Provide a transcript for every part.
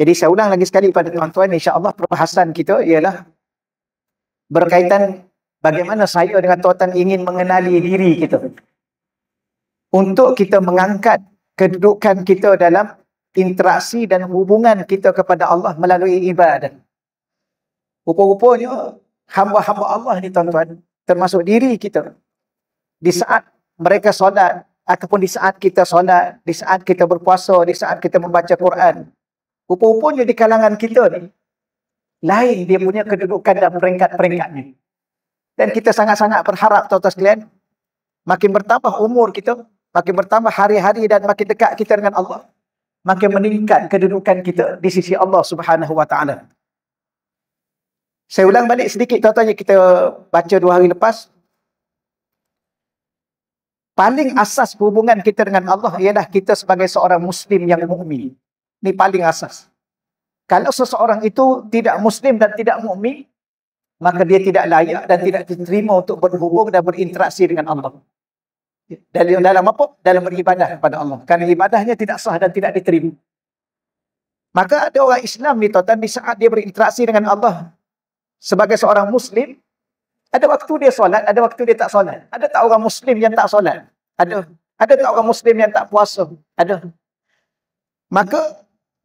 Jadi saya ulang lagi sekali kepada tuan-tuan, insya-Allah perbahasan kita ialah berkaitan bagaimana saya dengan tuan-tuan ingin mengenali diri kita. Untuk kita mengangkat kedudukan kita dalam interaksi dan hubungan kita kepada Allah melalui ibadah. Rupa-rupanya hamba-hamba Allah ni tuan-tuan termasuk diri kita. Di saat mereka solat ataupun di saat kita solat, di saat kita berpuasa, di saat kita membaca Quran, Rupa-rupanya di kalangan kita ni, lain dia punya kedudukan dan peringkat-peringkatnya. Dan kita sangat-sangat berharap tuan-tuan sekalian, makin bertambah umur kita, makin bertambah hari-hari dan makin dekat kita dengan Allah, makin meningkat kedudukan kita di sisi Allah Subhanahu Wa Saya ulang balik sedikit tuan-tuan yang kita baca dua hari lepas. Paling asas hubungan kita dengan Allah ialah kita sebagai seorang Muslim yang mukmin. Ini paling asas. Kalau seseorang itu tidak Muslim dan tidak mukmin, maka dia tidak layak dan tidak diterima untuk berhubung dan berinteraksi dengan Allah. Dari dalam apa? Dalam beribadah kepada Allah. Karena ibadahnya tidak sah dan tidak diterima. Maka ada orang Islam ni, tuan di saat dia berinteraksi dengan Allah sebagai seorang Muslim, ada waktu dia solat, ada waktu dia tak solat. Ada tak orang Muslim yang tak solat? Ada. Ada tak orang Muslim yang tak puasa? Ada. Maka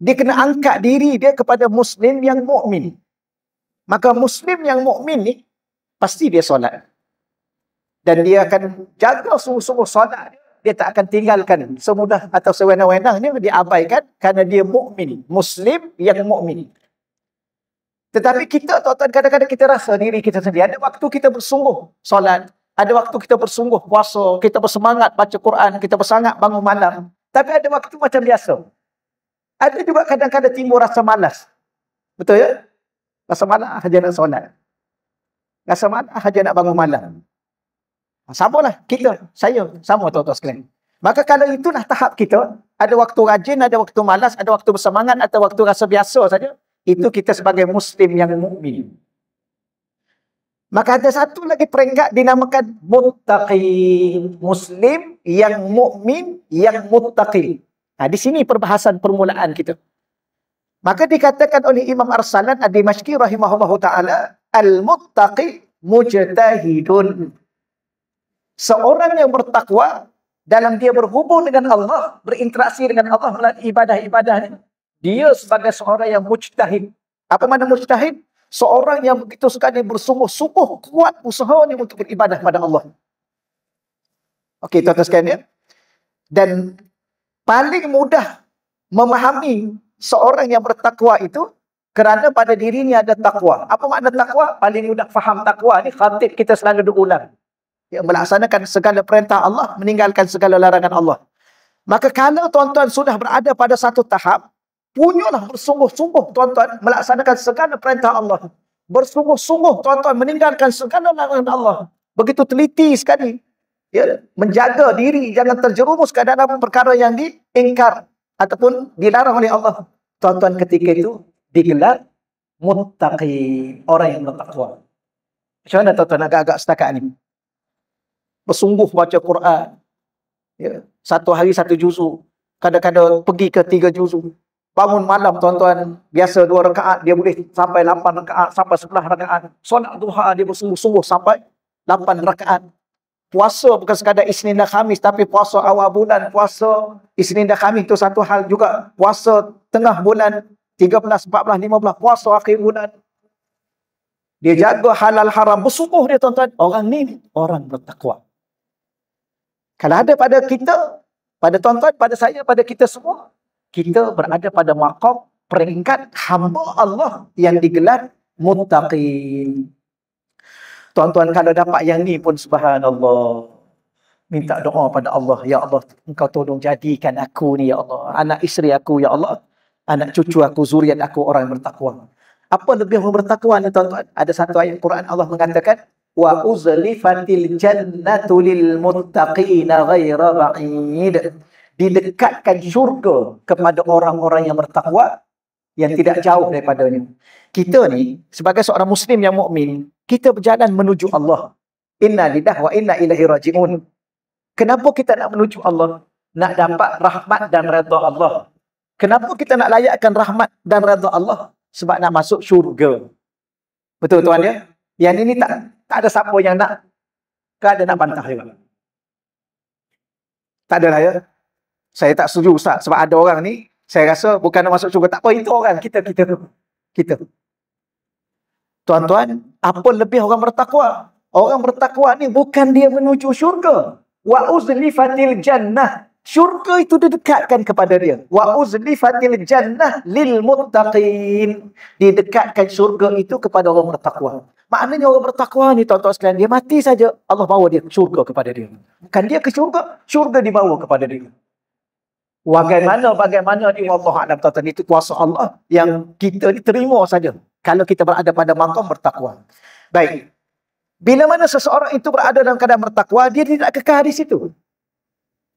dia kena hmm. angkat diri dia kepada muslim yang mukmin maka muslim yang mukmin ni pasti dia solat dan dia akan jaga sungguh-sungguh solat dia tak akan tinggalkan semudah atau sewenang wenang dia diabaikan kerana dia mukmin muslim yang mukmin tetapi kita tuan-tuan kadang-kadang kita rasa diri kita sendiri ada waktu kita bersungguh solat ada waktu kita bersungguh puasa kita bersemangat baca Quran kita bersangat bangun malam tapi ada waktu macam biasa ada juga kadang-kadang timbul rasa malas. Betul ya? Rasa malas saja ah, nak solat. Rasa malas saja ah, nak bangun malam. Sama lah kita, saya, sama tuan-tuan sekalian. Maka kalau itulah tahap kita, ada waktu rajin, ada waktu malas, ada waktu bersemangat, atau waktu rasa biasa saja, itu kita sebagai Muslim yang mukmin. Maka ada satu lagi peringkat dinamakan muttaqi. Muslim yang mukmin yang muttaqi. Nah ha, di sini perbahasan permulaan kita. Maka dikatakan oleh Imam Arsalan Adi Mashki rahimahullah ta'ala Al-Muttaqi Mujtahidun Seorang yang bertakwa dalam dia berhubung dengan Allah, berinteraksi dengan Allah melalui ibadah-ibadah dia sebagai seorang yang mujtahid. Apa mana mujtahid? Seorang yang begitu sekali bersungguh-sungguh kuat usahanya untuk beribadah kepada Allah. Okey, tuan-tuan sekalian ya. Dan paling mudah memahami seorang yang bertakwa itu kerana pada dirinya ada takwa. Apa makna takwa? Paling mudah faham takwa ni khatib kita selalu duduk ulang. Ya, melaksanakan segala perintah Allah, meninggalkan segala larangan Allah. Maka kalau tuan-tuan sudah berada pada satu tahap, punyalah bersungguh-sungguh tuan-tuan melaksanakan segala perintah Allah. Bersungguh-sungguh tuan-tuan meninggalkan segala larangan Allah. Begitu teliti sekali ya, menjaga diri jangan terjerumus ke dalam perkara yang diingkar ataupun dilarang oleh Allah. Tuan-tuan ketika itu digelar muttaqi, orang yang bertakwa. Macam mana tuan-tuan agak-agak setakat ini. Bersungguh baca Quran. Ya, satu hari satu juzu. Kadang-kadang pergi ke tiga juzu. Bangun malam tuan-tuan, biasa dua rekaat, dia boleh sampai lapan rekaat, sampai sebelah rekaat. Sonak duha, dia bersungguh-sungguh sampai lapan rekaat puasa bukan sekadar Isnin dan Khamis tapi puasa awal bulan puasa Isnin dan Khamis itu satu hal juga puasa tengah bulan 13, 14, 15 puasa akhir bulan dia jaga halal haram bersukuh dia tuan-tuan orang ni orang bertakwa kalau ada pada kita pada tuan-tuan pada saya pada kita semua kita berada pada maqam peringkat hamba Allah yang digelar muttaqin Tuan-tuan kalau dapat yang ni pun subhanallah. Minta doa pada Allah. Ya Allah, engkau tolong jadikan aku ni, Ya Allah. Anak isteri aku, Ya Allah. Anak cucu aku, zuriat aku, orang yang bertakwa. Apa lebih orang bertakwa ni, tuan-tuan? Ada satu ayat Quran Allah mengatakan, Wa uzlifatil jannatu lil muttaqina ghaira ba'id. Didekatkan syurga kepada orang-orang yang bertakwa yang tidak jauh daripadanya. Kita ni sebagai seorang muslim yang mukmin, kita berjalan menuju Allah. Inna lillahi wa inna ilaihi rajiun. Kenapa kita nak menuju Allah? Nak dapat rahmat dan redha Allah. Kenapa kita nak layakkan rahmat dan redha Allah? Sebab nak masuk syurga. Betul tuan ya? Yang ini tak tak ada siapa yang nak tak ada nak bantah juga. Tak lah ya. Saya tak setuju ustaz sebab ada orang ni saya rasa bukan nak masuk syurga tak apa itu orang kita kita Kita. Tuan-tuan, apa lebih orang bertakwa? Orang bertakwa ni bukan dia menuju syurga. Wa uzlifatil jannah. Syurga itu didekatkan kepada dia. Wa uzlifatil jannah lil muttaqin. Didekatkan syurga itu kepada orang bertakwa. Maknanya orang bertakwa ni tuan-tuan sekalian, dia mati saja Allah bawa dia ke syurga kepada dia. Bukan dia ke syurga, syurga dibawa kepada dia. Bagaimana bagaimana ni Allah Alam tahu itu kuasa Allah yang ya. kita terima saja kalau kita berada pada makam bertakwa. Baik. Bila mana seseorang itu berada dalam keadaan bertakwa, dia tidak kekal di situ.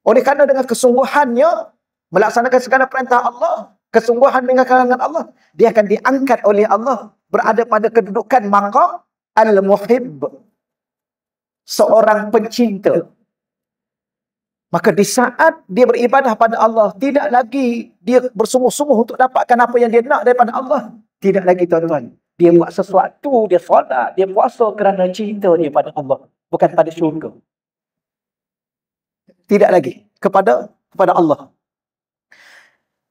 Oleh kerana dengan kesungguhannya melaksanakan segala perintah Allah, kesungguhan dengan kalangan Allah, dia akan diangkat oleh Allah berada pada kedudukan makam al-muhib. Seorang pencinta. Maka di saat dia beribadah pada Allah, tidak lagi dia bersungguh-sungguh untuk dapatkan apa yang dia nak daripada Allah. Tidak lagi tuan-tuan. Dia buat sesuatu, dia solat, dia puasa kerana cinta dia pada Allah. Bukan pada syurga. Tidak lagi. Kepada kepada Allah.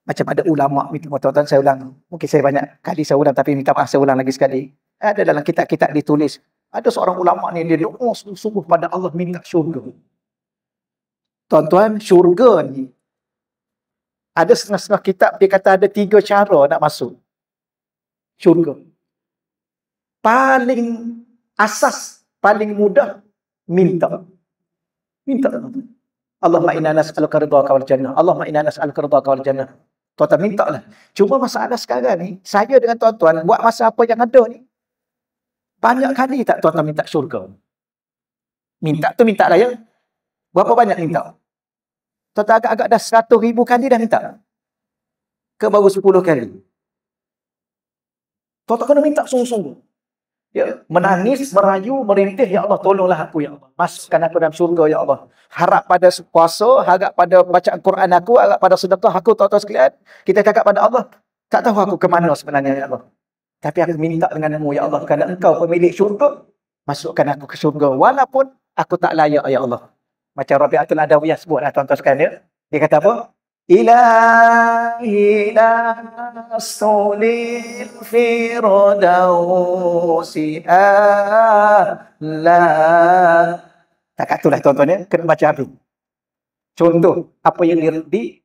Macam ada ulama, minta maaf tuan-tuan saya ulang. Mungkin saya banyak kali saya ulang tapi minta maaf saya ulang lagi sekali. Ada dalam kitab-kitab ditulis. Ada seorang ulama ni dia doa sungguh-sungguh pada Allah minta syurga. Tuan-tuan, syurga ni. Ada setengah-setengah kitab, dia kata ada tiga cara nak masuk. Syurga. Paling asas, paling mudah, minta. Minta. Allah ma'ina nas al-karidha kawal jannah. Allah ma'ina nas al-karidha kawal jannah. Tuan-tuan, minta lah. Cuma masalah sekarang ni, saya dengan tuan-tuan, buat masa apa yang ada ni, banyak kali tak tuan-tuan minta syurga? Minta tu minta layak. Berapa banyak minta? tuan agak-agak dah seratus ribu kali dah minta. Ke baru sepuluh kali. Tuan-tuan kena minta sungguh-sungguh. Ya, menangis, merayu, merintih, Ya Allah, tolonglah aku, Ya Allah. Masukkan aku dalam syurga, Ya Allah. Harap pada puasa, harap pada bacaan Quran aku, harap pada sedekah aku, tuan-tuan sekalian. Kita cakap pada Allah, tak tahu aku ke mana sebenarnya, Ya Allah. Tapi aku minta denganmu, Ya Allah, kerana engkau pemilik syurga, masukkan aku ke syurga, walaupun aku tak layak, Ya Allah. Macam Rabi'atul Adawiyah sebut lah tuan-tuan sekalian dia. Ya. Dia kata apa? Ilahi la sulil firdausi ala. Tak kata tu lah tuan-tuan ya. Kena baca habis. Contoh apa yang di,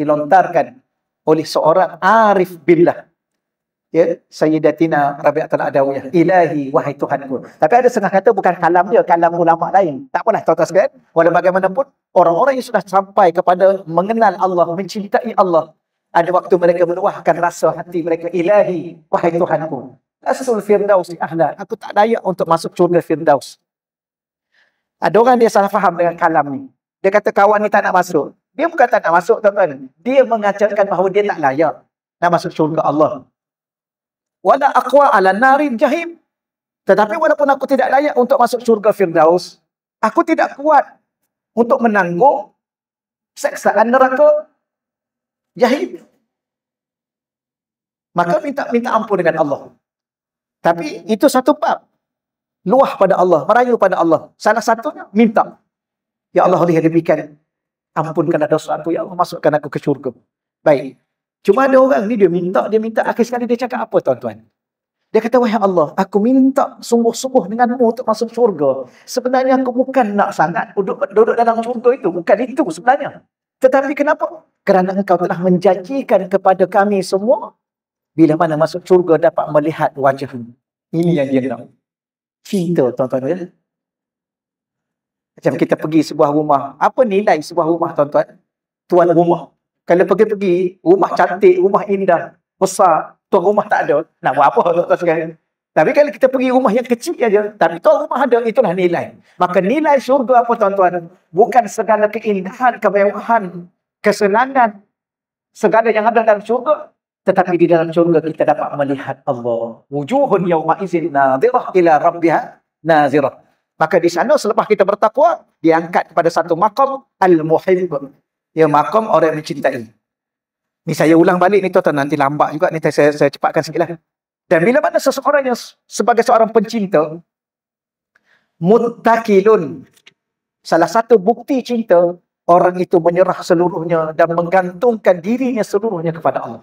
dilontarkan oleh seorang Arif Billah ya sayyidatina rabi'atul adawiyah ilahi wahai tuhanku tapi ada setengah kata bukan kalam dia kalam ulama lain tak apalah tuan-tuan sekalian walau bagaimanapun orang-orang yang sudah sampai kepada mengenal Allah mencintai Allah ada waktu mereka meluahkan rasa hati mereka ilahi wahai tuhanku asul firdaus ya ahla aku tak layak untuk masuk syurga firdaus ada orang dia salah faham dengan kalam ni dia kata kawan ni tak nak masuk dia bukan tak nak masuk tuan-tuan dia mengajarkan bahawa dia tak layak nak masuk syurga Allah wala aqwa ala narin jahim. Tetapi walaupun aku tidak layak untuk masuk syurga Firdaus, aku tidak kuat untuk menanggung seksaan neraka jahim. Maka minta minta ampun dengan Allah. Tapi itu satu bab. Luah pada Allah, merayu pada Allah. Salah satunya minta. Ya Allah, lihat demikian. Ampunkan dosa aku, ya Allah, masukkan aku ke syurga. Baik. Cuma ada orang ni dia minta, dia minta. Akhir sekali dia cakap apa tuan-tuan? Dia kata, wahai Allah, aku minta sungguh-sungguh denganmu untuk masuk syurga. Sebenarnya aku bukan nak sangat duduk, duduk dalam syurga itu. Bukan itu sebenarnya. Tetapi kenapa? Kerana engkau telah menjanjikan kepada kami semua bila mana masuk syurga dapat melihat wajahmu. Ini yang dia nak. Cinta tuan-tuan. Ya? Macam kita pergi sebuah rumah. Apa nilai sebuah rumah tuan-tuan? Tuan rumah. Kalau pergi-pergi, rumah cantik, rumah indah, besar, tuan rumah tak ada. Nak buat apa tuan Tapi kalau kita pergi rumah yang kecil saja, tapi tuan rumah ada, itulah nilai. Maka nilai surga apa tuan-tuan? Bukan segala keindahan, kemewahan, kesenangan, segala yang ada dalam surga. Tetapi di dalam surga kita dapat melihat Allah. Wujuhun yawma izin nazirah ila rabbiha nazirah. Maka di sana selepas kita bertakwa, diangkat kepada satu makam, al-muhibbun. Ya makam orang yang mencintai. Ni saya ulang balik ni tuan-tuan nanti lambat juga ni saya saya cepatkan sikitlah. Dan bila mana seseorang yang sebagai seorang pencinta muttaqilun salah satu bukti cinta orang itu menyerah seluruhnya dan menggantungkan dirinya seluruhnya kepada Allah.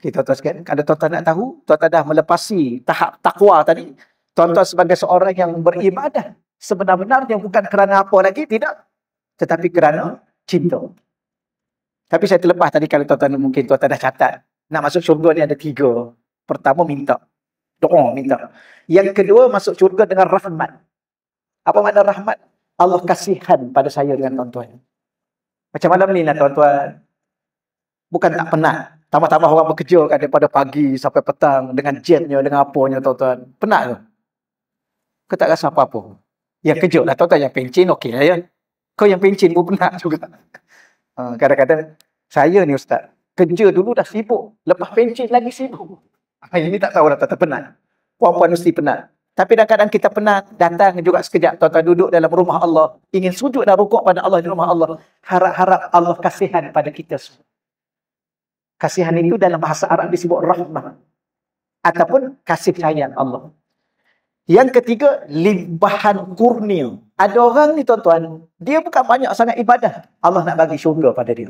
Kita tuan sekalian, kalau tuan-tuan nak tahu, tuan-tuan dah melepasi tahap takwa tadi. Tuan-tuan sebagai seorang yang beribadah sebenarnya bukan kerana apa lagi, tidak tetapi kerana cinta. Tapi saya terlepas tadi kalau tuan-tuan mungkin tuan-tuan dah catat. Nak masuk syurga ni ada tiga. Pertama minta. Doa minta. Yang kedua masuk syurga dengan rahmat. Apa makna rahmat? Allah kasihan pada saya dengan tuan-tuan. Macam mana ni nak lah, tuan-tuan. Bukan tak penat. Tambah-tambah orang bekerja kan daripada pagi sampai petang dengan jetnya, dengan apanya tuan-tuan. Penat tu. Kau tak rasa apa-apa? Yang kejut lah tuan-tuan. Yang pencin okey lah ya. Kau yang pencin pun penat juga. Ha, kadang-kadang saya ni ustaz, kerja dulu dah sibuk. Lepas pencin lagi sibuk. Ha, ini tak tahu dah tak terpenat. Puan-puan mesti penat. Tapi kadang-kadang kita penat, datang juga sekejap. Tuan-tuan duduk dalam rumah Allah. Ingin sujud dan rukuk pada Allah di rumah Allah. Harap-harap Allah kasihan pada kita semua. Kasihan itu dalam bahasa Arab disebut rahmat. Ataupun kasih sayang Allah. Yang ketiga, limbahan kurnia. Ada orang ni tuan-tuan, dia bukan banyak sangat ibadah. Allah nak bagi syurga pada dia.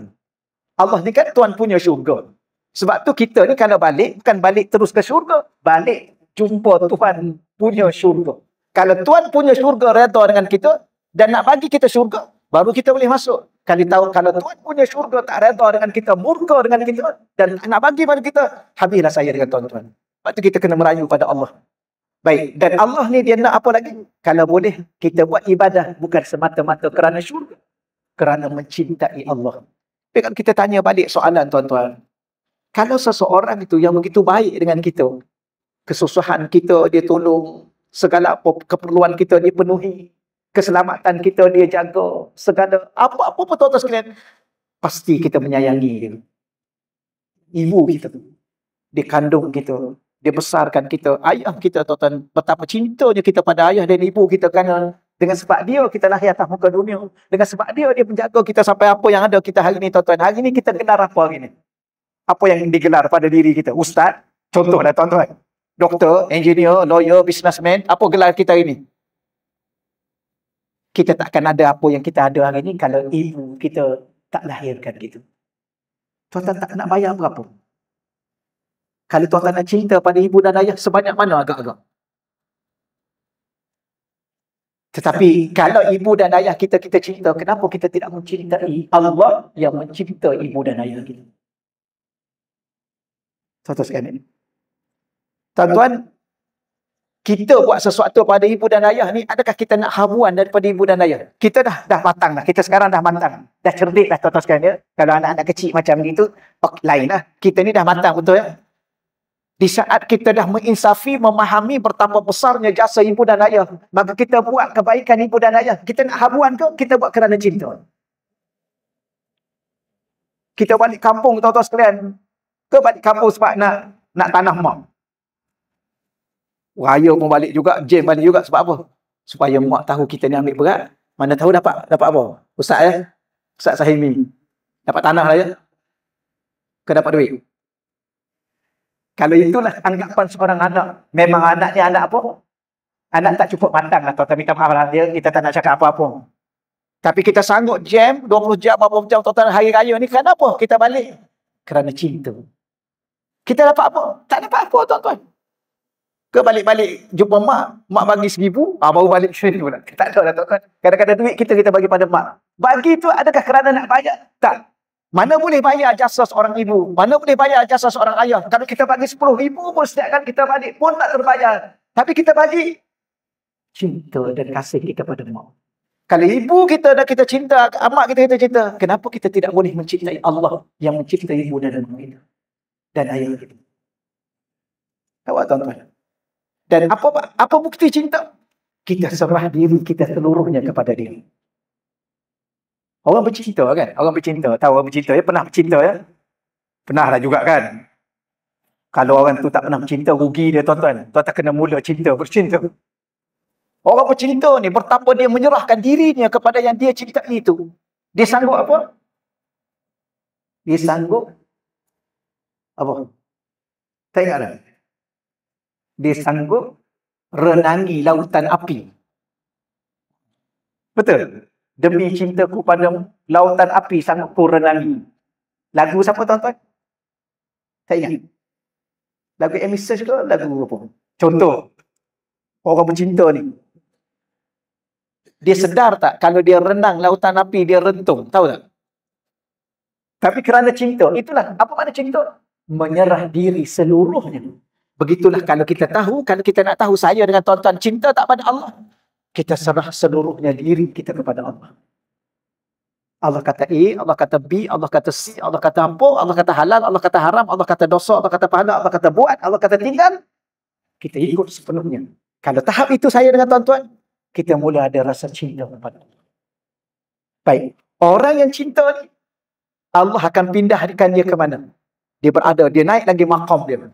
Allah ni kan tuan punya syurga. Sebab tu kita ni kalau balik, bukan balik terus ke syurga. Balik jumpa tuan punya syurga. Kalau tuan punya syurga reda dengan kita dan nak bagi kita syurga, baru kita boleh masuk. Kali tahu kalau tuan punya syurga tak reda dengan kita, murka dengan kita dan nak bagi pada kita, habislah saya dengan tuan-tuan. Sebab tu kita kena merayu pada Allah. Baik, dan Allah ni dia nak apa lagi? Kalau boleh, kita buat ibadah bukan semata-mata kerana syurga. Kerana mencintai Allah. Tapi kalau kita tanya balik soalan tuan-tuan. Kalau seseorang itu yang begitu baik dengan kita, kesusahan kita dia tolong, segala apa keperluan kita dia penuhi, keselamatan kita dia jaga, segala apa-apa pun tuan-tuan sekalian, pasti kita menyayangi dia. Ibu kita tu. Dia kandung kita dia besarkan kita. Ayah kita tuan-tuan betapa cintanya kita pada ayah dan ibu kita kan. Ya. Dengan sebab dia kita lahir atas muka dunia. Dengan sebab dia dia menjaga kita sampai apa yang ada kita hari ini tuan-tuan. Hari ini kita gelar apa hari ini? Apa yang digelar pada diri kita? Ustaz, contohlah tuan-tuan. Doktor, engineer, lawyer, businessman, apa gelar kita ini? Kita tak akan ada apa yang kita ada hari ini kalau ibu kita tak lahirkan gitu. Tuan-tuan tak nak bayar berapa? Kalau tuan-tuan nak cinta pada ibu dan ayah sebanyak mana agak-agak. Tetapi kalau ibu dan ayah kita, kita cinta. Kenapa kita tidak mencintai Allah yang mencipta ibu dan ayah kita? Tuan-tuan sekalian. Tuan-tuan, kita buat sesuatu pada ibu dan ayah ni, adakah kita nak habuan daripada ibu dan ayah? Kita dah dah matang lah. Kita sekarang dah matang. Dah cerdik lah tuan-tuan sekalian. Ya. Kalau anak-anak kecil macam ni tu, oh, lain lah. Kita ni dah matang betul ya. Di saat kita dah menginsafi, memahami bertambah besarnya jasa ibu dan ayah. Maka kita buat kebaikan ibu dan ayah. Kita nak habuan ke? Kita buat kerana cinta. Kita balik kampung, tuan-tuan sekalian. Ke balik kampung sebab nak nak tanah mak. Raya pun balik juga, Jim balik juga sebab apa? Supaya mak tahu kita ni ambil berat. Mana tahu dapat dapat apa? Ustaz ya? Ustaz Sahimi. Dapat tanah lah ya? Ke dapat duit? Kalau itulah anggapan seorang anak, memang anak ni anak apa? Anak tak cukup matang lah tuan-tuan minta maaf lah. Dia, kita tak nak cakap apa-apa. Tapi kita sanggup jam 20 jam, 20 jam tuan-tuan hari raya ni. apa? kita balik? Kerana cinta. Kita dapat apa? Tak dapat apa tuan-tuan. Ke balik-balik jumpa mak. Mak bagi seribu. Ah, baru balik seribu lah. Tak ada lah tuan-tuan. Kadang-kadang duit kita kita bagi pada mak. Bagi tu adakah kerana nak bayar? Tak. Mana boleh bayar jasa seorang ibu? Mana boleh bayar jasa seorang ayah? Kalau kita bagi sepuluh ribu pun setiap kali kita balik pun tak terbayar. Tapi kita bagi cinta dan kasih kita pada mak. Kalau ibu kita dah kita cinta, amat kita kita cinta. Kenapa kita tidak boleh mencintai Allah yang mencintai ibu dan anak kita? Dan ayah kita. Tahu tak tuan-tuan? Dan apa, apa bukti cinta? Kita serah diri kita seluruhnya kepada diri. Orang bercinta kan? Orang bercinta. Tahu orang bercinta ya? Pernah bercinta ya? Pernah lah juga kan? Kalau orang tu tak pernah bercinta, rugi dia tuan-tuan. Tuan tak kena mula cinta, bercinta. Orang bercinta ni, pertama dia menyerahkan dirinya kepada yang dia cinta ni tu. Dia sanggup apa? Dia sanggup apa? Tak ingat lah. Dia sanggup renangi lautan api. Betul? Demi cintaku pada lautan api sangat ku renangi. Lagu siapa tuan-tuan? Saya ingat. Lagu Emissage ke lagu apa? Contoh. Orang bercinta ni. Dia sedar tak kalau dia renang lautan api dia rentung? Tahu tak? Tapi kerana cinta. Itulah. Apa makna cinta? Menyerah diri seluruhnya. Begitulah kalau kita tahu. Kalau kita nak tahu saya dengan tuan-tuan cinta tak pada Allah kita serah seluruhnya diri kita kepada Allah. Allah kata A, Allah kata B, Allah kata C, Allah kata apa, Allah kata halal, Allah kata haram, Allah kata dosa, Allah kata pahala, Allah kata buat, Allah kata tinggal. Kita ikut sepenuhnya. Kalau tahap itu saya dengan tuan-tuan, kita mula ada rasa cinta kepada Allah. Baik. Orang yang cinta ni, Allah akan pindahkan dia ke mana? Dia berada, dia naik lagi makam dia.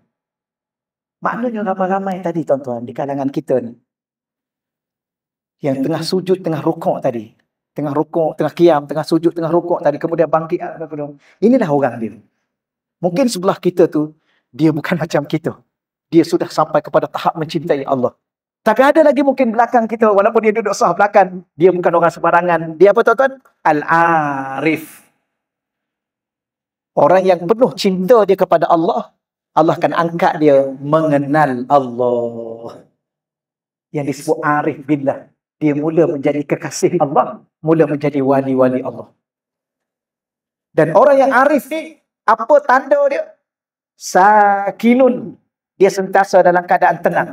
Maknanya ramai-ramai tadi tuan-tuan di kalangan kita ni yang tengah sujud tengah rukuk tadi tengah rukuk tengah kiam tengah sujud tengah rukuk tadi kemudian bangkit ah, inilah orang dia mungkin sebelah kita tu dia bukan macam kita dia sudah sampai kepada tahap mencintai Allah tapi ada lagi mungkin belakang kita walaupun dia duduk sah belakang dia bukan orang sembarangan dia apa tuan-tuan al-arif orang yang penuh cinta dia kepada Allah Allah akan angkat dia mengenal Allah yang disebut arif billah dia mula menjadi kekasih Allah, mula menjadi wali-wali Allah. Dan orang yang arif ni, apa tanda dia? Sakinun. Dia sentiasa dalam keadaan tenang.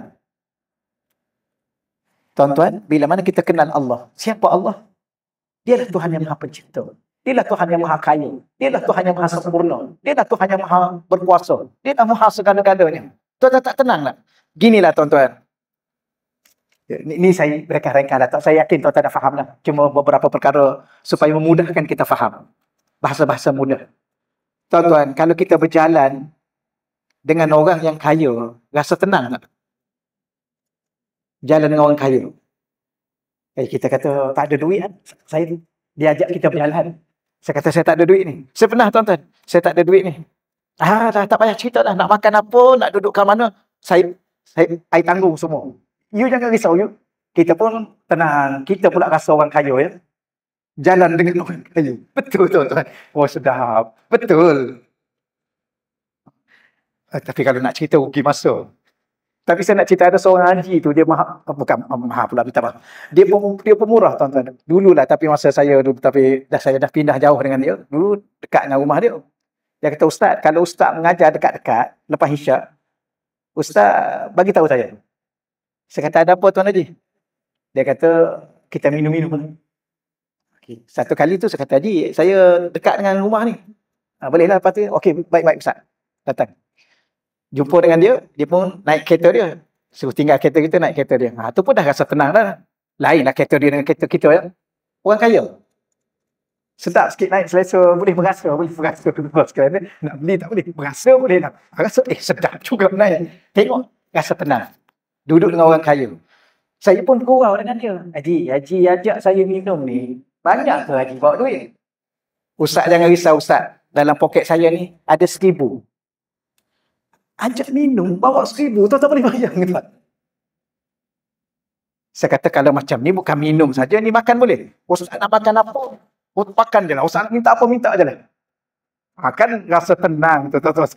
Tuan-tuan, bila mana kita kenal Allah? Siapa Allah? Dia adalah Tuhan yang maha pencipta. Dia adalah Tuhan yang maha kaya. Dia adalah Tuhan yang maha sempurna. adalah Tuhan yang maha berkuasa. adalah maha segala-galanya. Tuan-tuan tak tenang lah. Ginilah tuan-tuan. Ini saya rengkah-rengkah lah. Tak saya yakin tuan-tuan dah faham lah. Cuma beberapa perkara supaya memudahkan kita faham. Bahasa-bahasa mudah. Tuan-tuan, kalau kita berjalan dengan orang yang kaya, rasa tenang tak? Jalan dengan orang kaya. Eh, kita kata tak ada duit kan? Saya diajak kita berjalan. Saya kata saya tak ada duit ni. Saya pernah tuan-tuan, saya tak ada duit ni. Ah, dah, tak payah cerita lah. Nak makan apa, nak duduk ke mana. Saya, saya, saya tanggung semua you jangan risau you. Kita pun tenang. Kita pula rasa orang kaya ya. Jalan dengan orang kaya. Betul tuan tuan. Oh sedap. Betul. Eh, tapi kalau nak cerita rugi masa. Tapi saya nak cerita ada seorang haji tu dia maha, ah, bukan maha pula minta maaf. Dia pun dia pemurah tuan-tuan. Dululah tapi masa saya dulu tapi dah saya dah pindah jauh dengan dia. Dulu dekat dengan rumah dia. Dia kata ustaz, kalau ustaz mengajar dekat-dekat lepas isyak, ustaz bagi tahu saya. Saya kata ada apa tuan Haji? Dia kata kita minum-minum. Okey. Satu kali tu saya kata Haji, saya dekat dengan rumah ni. Ha, bolehlah lepas tu. Okey, baik-baik Ustaz. Datang. Jumpa dengan dia, dia pun naik kereta dia. Suruh tinggal kereta kita naik kereta dia. Ha tu pun dah rasa tenang dah. Lainlah kereta dia dengan kereta kita ya. Orang kaya. Sedap sikit naik selesa boleh berasa, boleh berasa tu sekarang ni. Nak beli tak boleh, berasa boleh lah. Rasa eh sedap juga naik. Tengok rasa tenang duduk dengan orang kaya. Saya pun bergurau dengan dia. Haji, Haji ajak saya minum ni. Banyak ke Haji bawa duit? Ustaz jangan risau Ustaz. Dalam poket saya ni ada seribu. Ajak minum, bawa seribu. Tuan tak boleh bayang tak? Saya kata kalau macam ni bukan minum saja ni makan boleh. Ustaz nak makan apa? Ustaz oh, makan je lah. Ustaz minta apa? Minta je lah. Akan rasa tenang. Tuan-tuan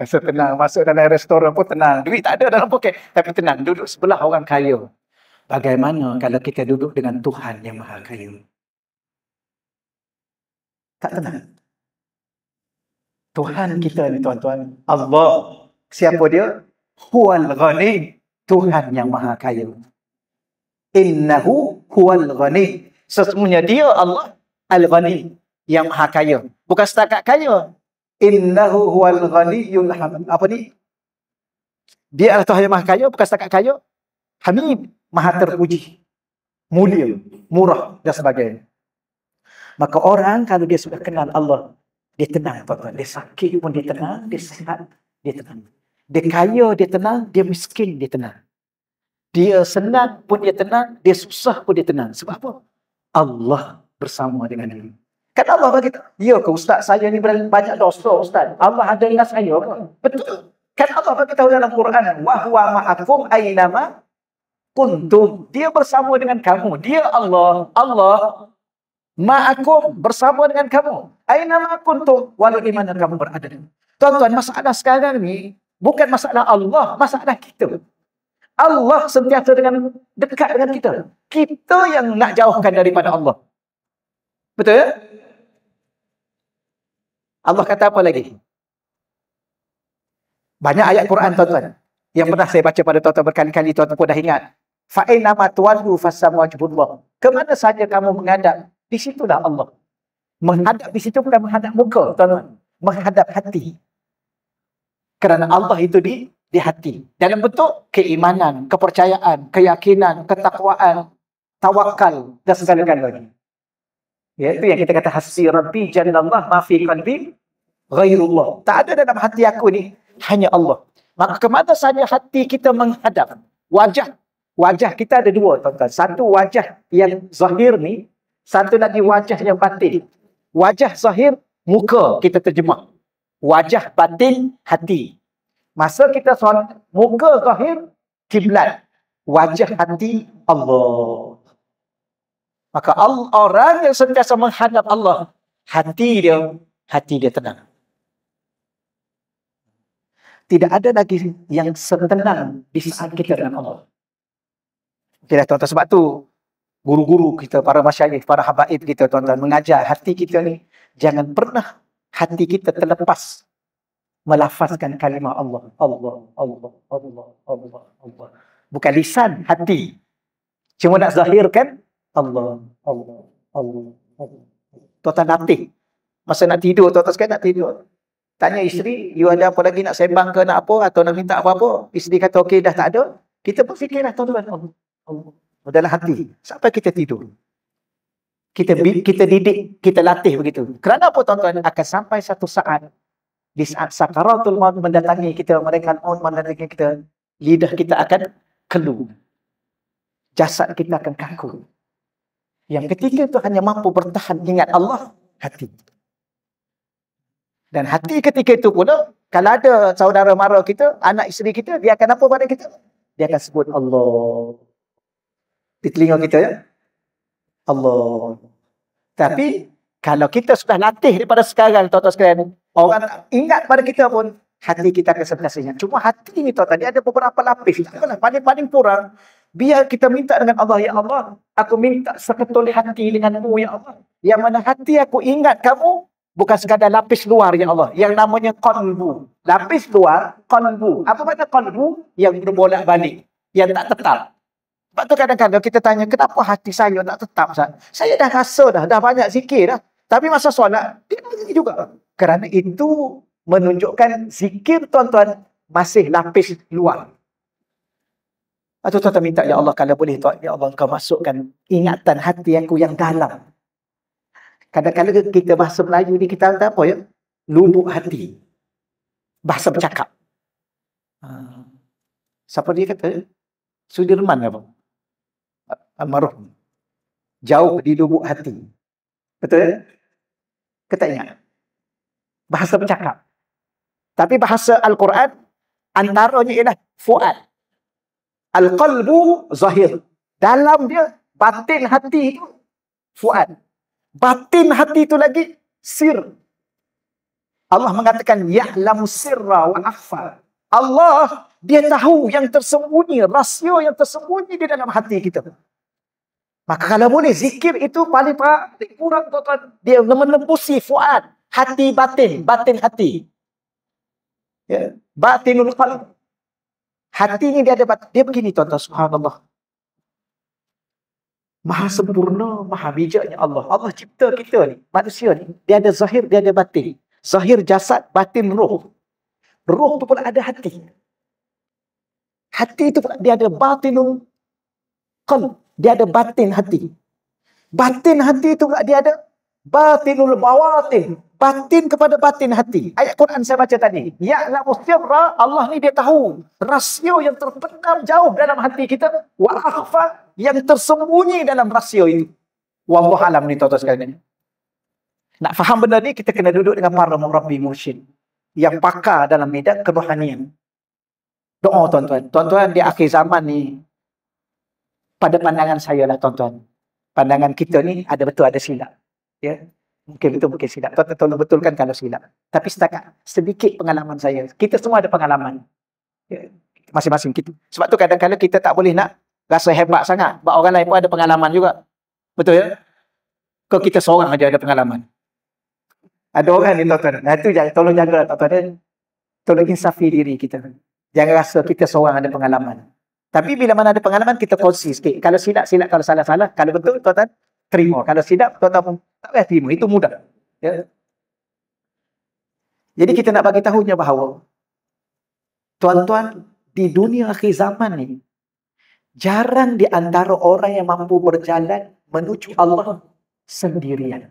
Rasa tenang. Masuk dalam restoran pun tenang. Duit tak ada dalam poket. Tapi tenang. Duduk sebelah orang kaya. Bagaimana kalau kita duduk dengan Tuhan yang maha kaya? Tak tenang. Tuhan kita ni tuan-tuan. Allah. Siapa dia? Huwal ghani. Tuhan yang maha kaya. Innahu huwal ghani. Sesungguhnya dia Allah. Al-ghani. Yang maha kaya. Bukan setakat kaya innahu huwal ghaniyyul hamid. Apa ni? Dia adalah Tuhan yang maha kaya, bukan setakat kaya. Hamid, maha terpuji. Mulia, murah dan sebagainya. Maka orang kalau dia sudah kenal Allah, dia tenang tuan-tuan. Dia sakit pun dia tenang, dia sehat, dia tenang. Dia kaya, dia tenang, dia miskin, dia tenang. Dia senang pun dia tenang, dia susah pun dia tenang. Sebab apa? Allah bersama dengan dia. Kata Allah bagi tahu. Ya ke ustaz saya ni banyak dosa ustaz. Allah ada ingat saya ke? Betul. Kata Allah bagi tahu dalam Quran. Wahuwa ma'akum aynama kuntum. Dia bersama dengan kamu. Dia Allah. Allah ma'akum bersama dengan kamu. Aynama kuntum. Walau di mana kamu berada. Tuan-tuan masalah sekarang ni. Bukan masalah Allah. Masalah kita. Allah sentiasa dengan dekat dengan kita. Kita yang nak jauhkan daripada Allah. Betul ya? Allah kata apa lagi? Banyak ayat Quran tuan-tuan yang pernah saya baca pada tuan-tuan berkali-kali tuan-tuan pun dah ingat. Fa inna ma tuwallu fasamwajhullah. Ke mana saja kamu menghadap, di situlah Allah. Menghadap di situ bukan menghadap muka, tuan-tuan. Menghadap hati. Kerana Allah itu di di hati. Dalam bentuk keimanan, kepercayaan, keyakinan, ketakwaan, tawakal dan segala-galanya. Ya, itu yang kita kata hasbi rabbi jalla Allah ma fi qalbi Ghairullah. Tak ada dalam hati aku ni. Hanya Allah. Maka ke mana sahaja hati kita menghadap? Wajah. Wajah kita ada dua, tuan-tuan. Satu wajah yang zahir ni. Satu lagi wajah yang batin. Wajah zahir, muka kita terjemah. Wajah batin, hati. Masa kita soal muka zahir, kiblat. Wajah hati, Allah. Maka orang yang sentiasa menghadap Allah, hati dia, hati dia tenang tidak ada lagi yang setenang di sisi kita dengan Allah. Okeylah tonton tuan sebab tu guru-guru kita, para masyarakat, para habaib kita tonton mengajar hati kita ni jangan pernah hati kita terlepas melafazkan kalimah Allah. Allah, Allah, Allah, Allah, Allah. Bukan lisan, hati. Cuma nak zahirkan Allah, Allah, Allah. Allah. Tuan-tuan Masa nak tidur, tonton tuan sekarang nak tidur. Tanya isteri, you ada apa lagi nak sembang ke nak apa atau nak minta apa-apa? Isteri kata okey dah tak ada. Kita pun fikirlah tuan-tuan. Allah. Dalam hati. Sampai kita tidur. Kita kita didik, kita latih begitu. Kerana apa tuan-tuan? Akan sampai satu saat. Di saat sakaratul maut mendatangi kita. Mereka maut mendatangi kita. Lidah kita akan keluh. Jasad kita akan kaku. Yang ketiga itu hanya mampu bertahan ingat Allah hati. Dan hati ketika itu pula, kalau ada saudara mara kita, anak isteri kita, dia akan apa pada kita? Dia akan sebut Allah. Di telinga kita ya. Allah. Tapi, kalau kita sudah latih daripada sekarang, tuan-tuan sekalian ni, orang ingat pada kita pun, hati kita akan sebenarnya. Cuma hati ini tuan-tuan, dia ada beberapa lapis. Paling-paling kurang, biar kita minta dengan Allah, Ya Allah, aku minta seketul hati denganmu, Ya Allah. Yang mana hati aku ingat kamu, Bukan sekadar lapis luar, ya Allah. Yang namanya konbu. Lapis luar, konbu. Apa makna konbu? Yang berbolak balik. Yang tak tetap. Sebab tu kadang-kadang kita tanya, kenapa hati saya tak tetap? Sah? Saya dah rasa dah, dah banyak zikir dah. Tapi masa solat, dia pergi juga. Kerana itu menunjukkan zikir tuan-tuan masih lapis luar. Atau tuan-tuan minta, Ya Allah, kalau boleh tuan, Ya Allah, kau masukkan ingatan hati aku yang dalam. Kadang-kadang kita bahasa Melayu ni kita tak apa ya? Lubuk hati. Bahasa bercakap. Ha. Siapa dia kata? Sudirman apa? Almarhum. Jauh di lubuk hati. Betul? Kita ingat. Bahasa bercakap. Tapi bahasa Al-Quran antaranya ialah fuad. Al-qalbu zahir. Dalam dia batin hati itu fuad batin hati itu lagi sir. Allah mengatakan ya'lamu sirra wa akhfa. Allah dia tahu yang tersembunyi, rahsia yang tersembunyi di dalam hati kita. Maka kalau boleh zikir itu paling paling kurang tuan dia menembusi fuad hati batin, batin hati. Ya, batinul qalb. Hati ini dia ada batin. dia begini tuan-tuan subhanallah. -tuan maha sempurna, maha bijaknya Allah. Allah cipta kita ni, manusia ni, dia ada zahir, dia ada batin. Zahir jasad, batin roh. Roh tu pun ada hati. Hati tu pun dia ada batin batinul qalb. Dia ada batin hati. Batin hati itu pula dia ada batin batinul bawatin. Batin kepada batin hati. Ayat Quran saya baca tadi. Ya Allah, Mustiara Allah ni dia tahu. Rasio yang terpendam jauh dalam hati kita. Wa akhfa, yang tersembunyi dalam rahsia itu. Wallah alam ni tuan-tuan sekalian. Nak faham benda ni, kita kena duduk dengan para murabbi mursyid. Yang pakar dalam bidang kerohanian. Doa tuan-tuan. Tuan-tuan di akhir zaman ni, pada pandangan saya lah tuan-tuan. Pandangan kita ni ada betul ada silap. Ya? Mungkin betul mungkin silap. Tuan-tuan tolong betulkan kalau silap. Tapi setakat sedikit pengalaman saya. Kita semua ada pengalaman. Ya? Masing-masing kita. Sebab tu kadang-kadang kita tak boleh nak rasa hebat sangat. Sebab orang lain pun ada pengalaman juga. Betul ya? Kau kita seorang aja ada pengalaman. Ada orang ni tuan-tuan. Nah, itu jangan, tolong jaga lah tuan-tuan. Eh. Tolong insafi diri kita. Jangan rasa kita seorang ada pengalaman. Tapi bila mana ada pengalaman, kita kongsi sikit. Kalau silap, silap. Kalau salah, salah. Kalau betul, tuan-tuan, terima. Kalau silap, tuan-tuan pun tak payah terima. Itu mudah. Ya? Jadi kita nak bagi tahunya bahawa tuan-tuan di dunia akhir zaman ni Jarang di antara orang yang mampu berjalan menuju Allah sendirian.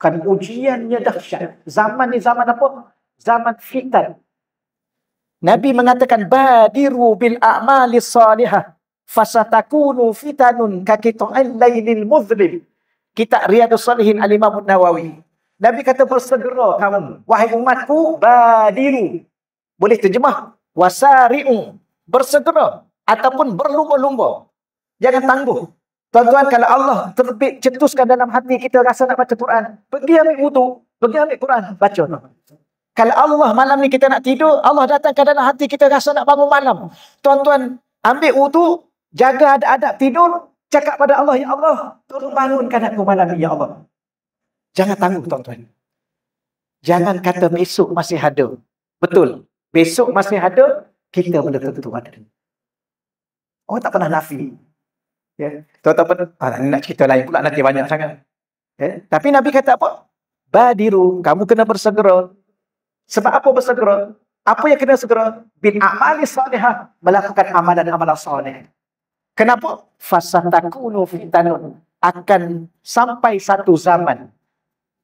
Kan ujiannya dahsyat. Zaman ni zaman apa? Zaman fitnah. Nabi mengatakan badiru bil a'mali salihah fasatakunu fitanun ka qita'il lailil muzlim. Kita Riyadhus Salihin Al Imam Nawawi. Nabi kata bersegera kamu wahai umatku badiru. Boleh terjemah wasari'u bersegera ataupun berlumba-lumba. Jangan tangguh. Tuan-tuan, kalau Allah terbit cetuskan dalam hati kita rasa nak baca Quran, pergi ambil wudu, pergi ambil Quran, baca. Kalau Allah malam ni kita nak tidur, Allah datangkan dalam hati kita rasa nak bangun malam. Tuan-tuan, ambil wudu, jaga adab-adab tidur, cakap pada Allah, Ya Allah, turun bangunkan aku malam ni, Ya Allah. Jangan tangguh, tuan-tuan. Jangan kata besok masih ada. Betul. Besok masih ada, kita boleh tentu ada. Oh tak pernah nafi. Ya. Tuan-tuan pun, ah, nak cerita lain pula nanti banyak sangat. Ya. Tapi Nabi kata apa? Badiru, kamu kena bersegera. Sebab apa bersegera? Apa yang kena segera? Bin amali salihah, melakukan amalan amal salih. Kenapa? Fasantakunu fitanun. Akan sampai satu zaman.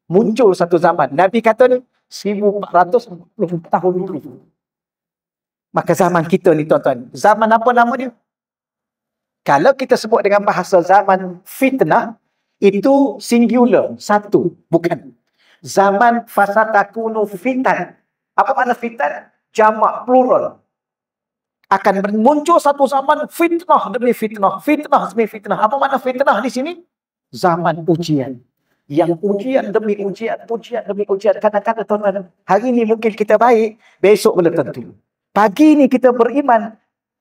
Muncul satu zaman. Nabi kata ni, 1440 tahun dulu. Maka zaman kita ni tuan-tuan. Zaman apa nama dia? Kalau kita sebut dengan bahasa zaman fitnah, itu singular, satu, bukan. Zaman fasa takunu fitan. Apa makna fitan? jama plural. Akan muncul satu zaman fitnah demi fitnah. Fitnah demi fitnah. Apa makna fitnah di sini? Zaman ujian. Yang ujian demi ujian, ujian demi ujian. kata kata tuan-tuan, hari ini mungkin kita baik, besok belum tentu. Pagi ini kita beriman,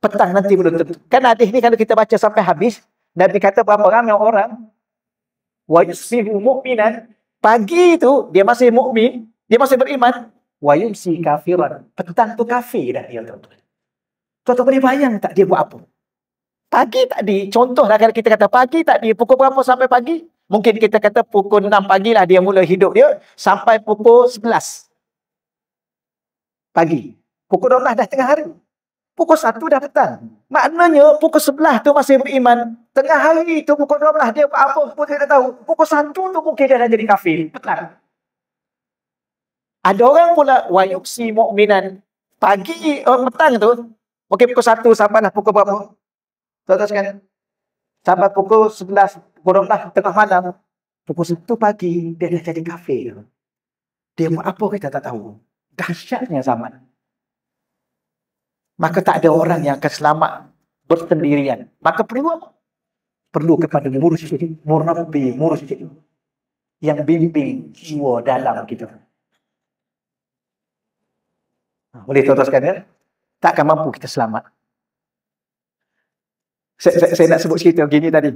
petang nanti belum tentu. Kan hadis ni kalau kita baca sampai habis, Nabi kata berapa ramai orang wa yusbihu mu'minan pagi tu dia masih mukmin, dia masih beriman, wa yumsi kafiran. Petang tu kafir dah dia tuan-tuan. Tuan-tuan boleh bayang tak dia buat apa? Pagi tadi, contohlah kalau kita kata pagi tadi, pukul berapa sampai pagi? Mungkin kita kata pukul 6 pagi lah dia mula hidup dia sampai pukul 11 pagi. Pukul 12 dah tengah hari pukul satu dah petang. Maknanya pukul sebelah tu masih beriman. Tengah hari tu pukul 12 dia apa pun dia tak tahu. Pukul satu tu mungkin dia dah jadi kafir. Petang. Ada orang pula wayuksi mukminan pagi orang oh, petang tu mungkin pukul satu sampai lah pukul berapa? Tuan-tuan sekalian. Sampai pukul sebelas pukul 12 tengah malam pukul satu pagi dia dah jadi kafir. Dia mau apa kita tak tahu. Dahsyatnya zaman maka tak ada orang yang akan selamat bersendirian. Maka perlu apa? Perlu kepada mursyid, murabbi, mursyid yang bimbing jiwa dalam kita. Ha, boleh tuan-tuan sekalian? Ya? Tak akan mampu kita selamat. Saya, saya, saya nak sebut cerita begini tadi.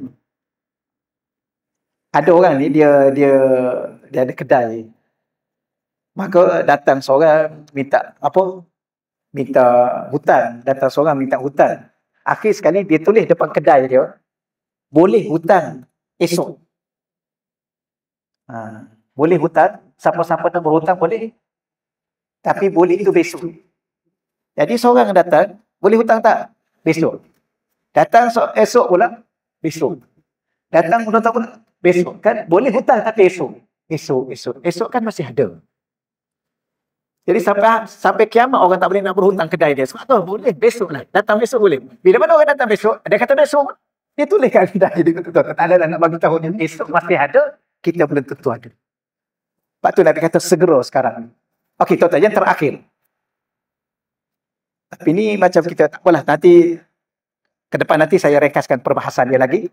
Ada orang ni dia dia dia ada kedai. Maka datang seorang minta apa minta hutan datang seorang minta hutan akhir sekali dia tulis depan kedai dia boleh hutan esok ha. boleh hutan siapa-siapa nak berhutang boleh tapi boleh itu besok jadi seorang datang boleh hutang tak besok datang so esok pula besok datang pun tak besok kan boleh hutang tapi esok esok esok esok kan masih ada jadi sampai sampai kiamat orang tak boleh nak berhutang kedai dia. Sebab tu boleh besok lah. Datang besok boleh. Bila mana orang datang besok, dia kata besok. Dia tulis kat kedai. Dia kata, tak ada lah nak bagi tahun ini besok masih ada, kita belum tentu ada. Sebab tu Nabi kata segera sekarang. Okey, tuan-tuan, yang terakhir. Tapi ni macam kita, tak apalah. Nanti, ke depan nanti saya rekaskan perbahasan dia lagi.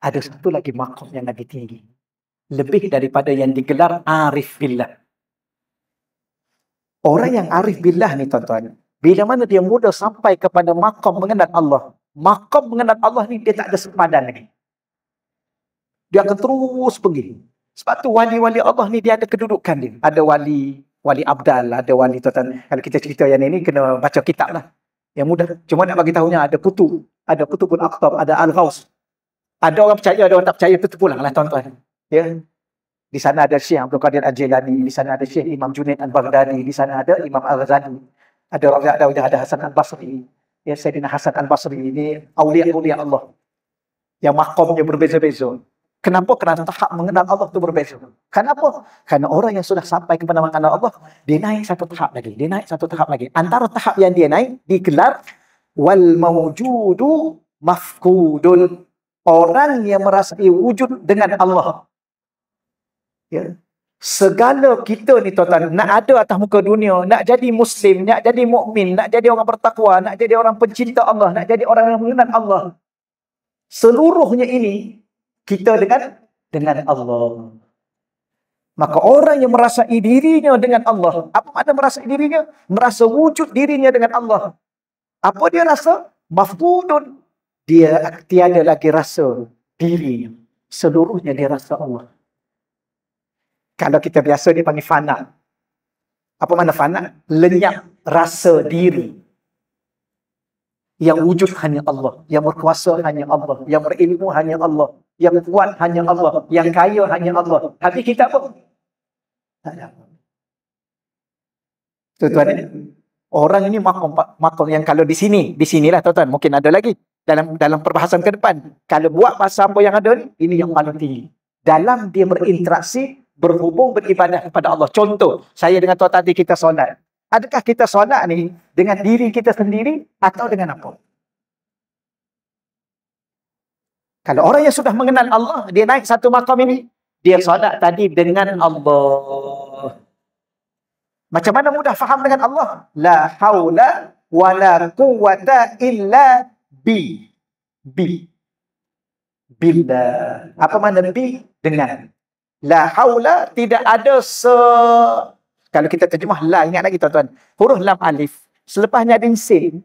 Ada satu lagi makhluk yang lebih tinggi. Lebih daripada yang digelar Arif Billah. Orang yang arif billah ni tuan-tuan. Bila mana dia muda sampai kepada makam mengenal Allah. Makam mengenal Allah ni dia tak ada sempadan lagi. Dia akan terus pergi. Sebab tu wali-wali Allah ni dia ada kedudukan dia. Ada wali, wali Abdal, ada wali tuan-tuan. Kalau kita cerita yang ini kena baca kitab lah. Yang mudah. Cuma nak bagi tahunya ada kutu. Ada kutu pun Aqtab, ada Al-Ghaus. Ada orang percaya, ada orang tak percaya. Itu terpulang lah tuan-tuan. Ya. Di sana ada Syekh Abdul Qadir Al-Jilani, di sana ada Syekh Imam Junaid Al-Baghdadi, di sana ada Imam Al-Ghazali, ada Rabi' ada, ada Hasan Al-Basri. Ya Sayyidina Hasan Al-Basri ini awliya-awliya Allah. Yang makamnya berbeza-beza. Kenapa? Kerana tahap mengenal Allah itu berbeza. Kenapa? Karena orang yang sudah sampai kepada mengenal Allah, dia naik satu tahap lagi. Dia naik satu tahap lagi. Antara tahap yang dia naik, digelar wal mawjudu mafkudun. Orang yang merasai wujud dengan Allah. Ya. Segala kita ni tuan-tuan nak ada atas muka dunia, nak jadi muslim, nak jadi mukmin, nak jadi orang bertakwa, nak jadi orang pencinta Allah, nak jadi orang yang mengenal Allah. Seluruhnya ini kita dengan dengan Allah. Maka orang yang merasa dirinya dengan Allah, apa makna merasa dirinya? Merasa wujud dirinya dengan Allah. Apa dia rasa? Mafdudun. Dia tiada lagi rasa dirinya. Seluruhnya dia rasa Allah. Kalau kita biasa dia panggil fana. Apa mana fana? Lenyap rasa diri. Yang wujud hanya Allah. Yang berkuasa hanya Allah. Yang berilmu hanya Allah. Yang kuat hanya Allah. Yang kaya hanya Allah. Tapi kita pun. Tak ada apa. Tuan-tuan, orang ini makom, makom yang kalau di sini, di sinilah tuan-tuan, mungkin ada lagi. Dalam dalam perbahasan ke depan. Kalau buat pasal apa yang ada ni, ini yang paling tinggi. Dalam dia berinteraksi berhubung beribadah kepada Allah. Contoh, saya dengan tuan tadi kita solat. Adakah kita solat ni dengan diri kita sendiri atau dengan apa? Kalau orang yang sudah mengenal Allah, dia naik satu makam ini, dia solat tadi dengan Allah. Macam mana mudah faham dengan Allah? La hawla wa la quwata illa bi. Bi. Bila. Apa makna bi? Dengan. La haula tidak ada se kalau kita terjemah la ingat lagi tuan-tuan. Huruf lam alif. Selepasnya ada isim.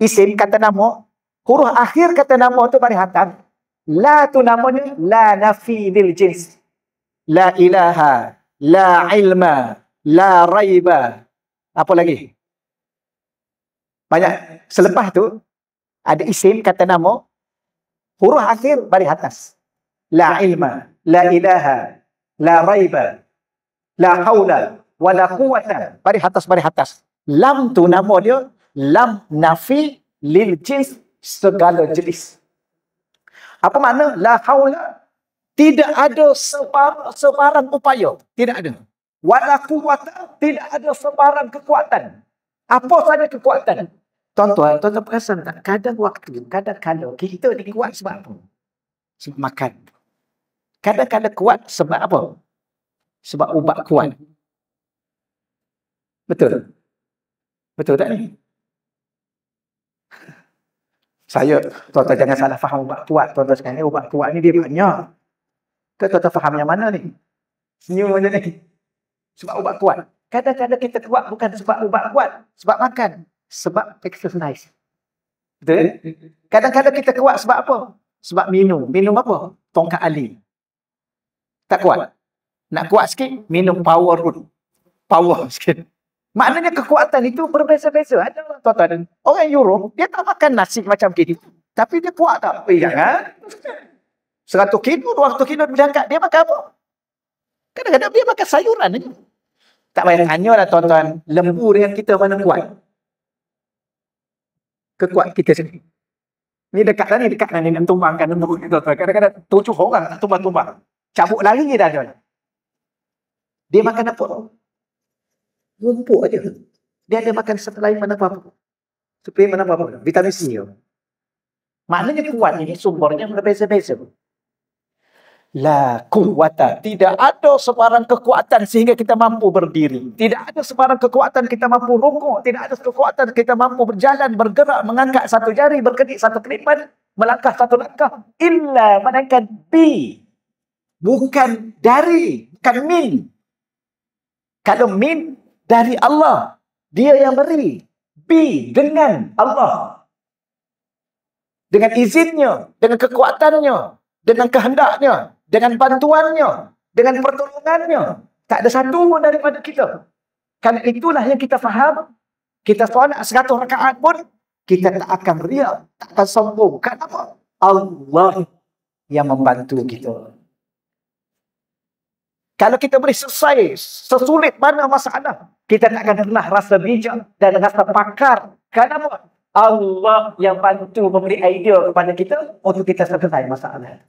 Isim kata nama. Huruf akhir kata nama tu mari hantar. La tu namanya la nafi lil jins. La ilaha, la ilma, la raiba. Apa lagi? Banyak. Selepas tu ada isim kata nama. Huruf akhir mari atas. La ilma, La ilaha La raiba La hawla Wa la quwata Mari atas, mari atas Lam tu nama dia Lam nafi lil jins segala jenis Apa makna? La hawla Tidak ada sebarang upaya Tidak ada Wa la quwata Tidak ada sebarang kekuatan Apa sahaja kekuatan Tuan-tuan, tuan-tuan perasan tak? Kadang waktu, kadang-kadang kita dikuat sebab apa? Sebab makan. Kadang-kadang kuat sebab apa? Sebab ubat kuat. Betul? Betul tak ni? Saya, tuan-tuan jangan salah faham ubat kuat. Tuan-tuan sekarang ni, eh, ubat kuat ni dia banyak. Ke tuan-tuan faham yang mana ni? Senyum mana ni. Sebab ubat kuat. Kadang-kadang kita kuat bukan sebab ubat kuat. Sebab makan. Sebab exercise. Betul? Kadang-kadang kita kuat sebab apa? Sebab minum. Minum apa? Tongkat alim. Tak kuat. Nak kuat sikit, minum power dulu. Power sikit. Maknanya kekuatan itu berbeza-beza. Ada orang tuan-tuan. Orang Europe, dia tak makan nasi macam kita. Tapi dia kuat tak? Ya, kan? 100 kilo, 200 kilo dia angkat. Dia makan apa? Kadang-kadang dia makan sayuran. Eh? Tak payah tanya lah tuan-tuan. Lembur yang kita mana kuat? Kekuat kita sendiri. Ni dekat lah ni, dekat lah ni. Nak tumbangkan lembur. Kadang-kadang tujuh orang nak tumbang-tumbang. Cabut lari dia dah jalan. Dia makan apa? Rumput aja. Dia ada makan setelah mana apa-apa. Supaya mana apa-apa. Vitamin C. Ya. Maknanya kuat ini sumbernya berbeza-beza. La kuwata. Tidak ada sebarang kekuatan sehingga kita mampu berdiri. Tidak ada sebarang kekuatan kita mampu rukuk. Tidak ada kekuatan kita mampu berjalan, bergerak, mengangkat satu jari, berkedik satu kelipan, melangkah satu langkah. Illa menangkan bi bukan dari bukan min kalau min dari Allah dia yang beri bi dengan Allah dengan izinnya dengan kekuatannya dengan kehendaknya dengan bantuannya dengan pertolongannya tak ada satu pun daripada kita Kan itulah yang kita faham kita solat seratus rakaat pun kita tak akan riak tak akan sombong kenapa Allah yang membantu kita. Kalau kita boleh selesai sesulit mana masalah, kita tak akan pernah rasa bijak dan rasa pakar. Kenapa? Allah yang bantu memberi idea kepada kita untuk kita selesai masalah.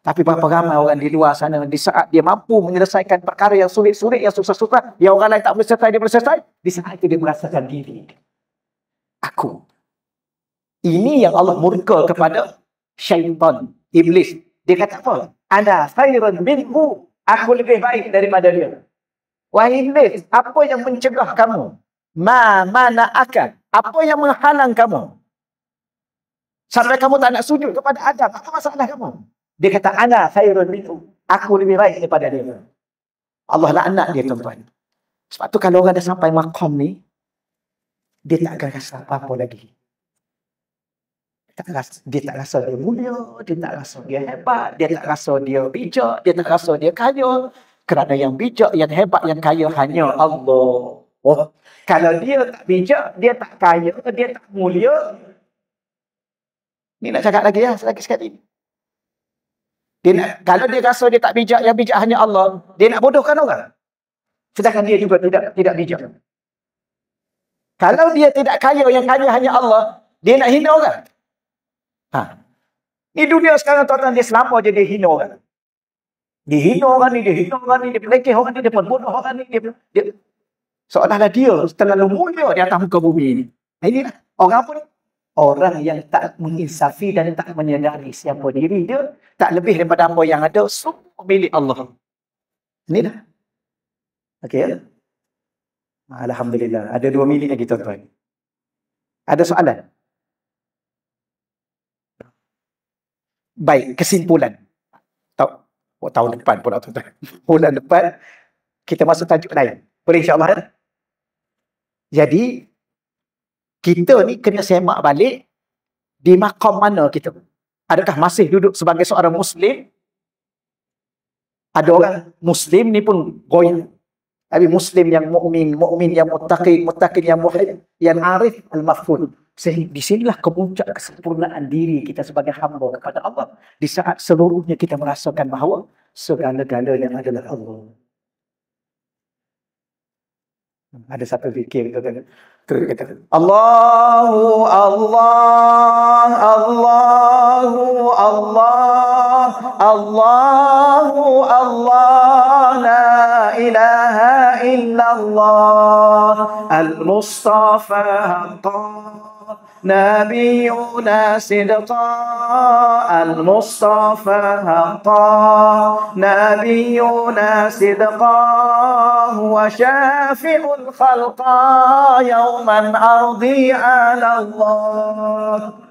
Tapi berapa ramai orang di luar sana di saat dia mampu menyelesaikan perkara yang sulit-sulit, yang susah-susah, yang orang lain tak boleh selesai, dia boleh selesai. Di saat itu dia merasakan diri. Aku. Ini yang Allah murka kepada syaitan, iblis. Dia kata apa? Ana khairan minhu. Aku lebih baik daripada dia. Wahai Iblis, apa yang mencegah kamu? Ma mana akan? Apa yang menghalang kamu? Sampai kamu tak nak sujud kepada Adam. Apa masalah kamu? Dia kata, Ana khairun minu. Aku lebih baik daripada dia. Allah lah anak dia tuan-tuan. Sebab tu kalau orang dah sampai makam ni, dia tak akan rasa apa-apa lagi tak rasa, dia tak rasa dia mulia, dia tak rasa dia hebat, dia tak rasa dia bijak, dia tak rasa dia kaya. Kerana yang bijak, yang hebat, yang kaya hanya Allah. Oh. Kalau dia tak bijak, dia tak kaya, dia tak mulia. Ni nak cakap lagi ya, lah, lagi sekali. Dia nak, kalau dia rasa dia tak bijak, yang bijak hanya Allah, dia nak bodohkan orang. Sedangkan dia juga tidak tidak bijak. Kalau dia tidak kaya, yang kaya hanya Allah, dia nak hina orang. Ha. Ni dunia sekarang tuan-tuan dia selama je dia hina orang. Dia hina orang ni, dia hina orang ni, dia pelekeh orang ni, dia pembunuh orang ni. Dia, dia... seolah dia terlalu mulia di atas muka bumi ni. Inilah orang apa ni? Orang yang tak menginsafi dan tak menyedari siapa diri dia. Tak lebih daripada apa yang ada. Semua milik Allah. Ini dah Okey. Ya? Alhamdulillah. Ada dua milik lagi tuan-tuan. Ada soalan? Ada soalan? baik kesimpulan tahun oh, tahun depan pula tuan bulan depan kita masuk tajuk lain boleh insyaallah eh? jadi kita ni kena semak balik di makam mana kita adakah masih duduk sebagai seorang muslim ada orang muslim ni pun goyang tapi muslim yang mukmin mukmin yang muttaqin muttaqin yang muhib yang arif al-mafhum di sinilah kemuncak kesempurnaan diri kita sebagai hamba kepada Allah. Di saat seluruhnya kita merasakan bahawa segala-galanya adalah Allah. Ada satu fikir itu kan? kata, terus Allahu Allah, Allahu Allah, Allahu Allah, la ilaha illallah, al-Mustafa al-Tah. نبينا صدقا المصطفى هقا نبينا صدقا هو شافع الخلق يوما أرضي على الله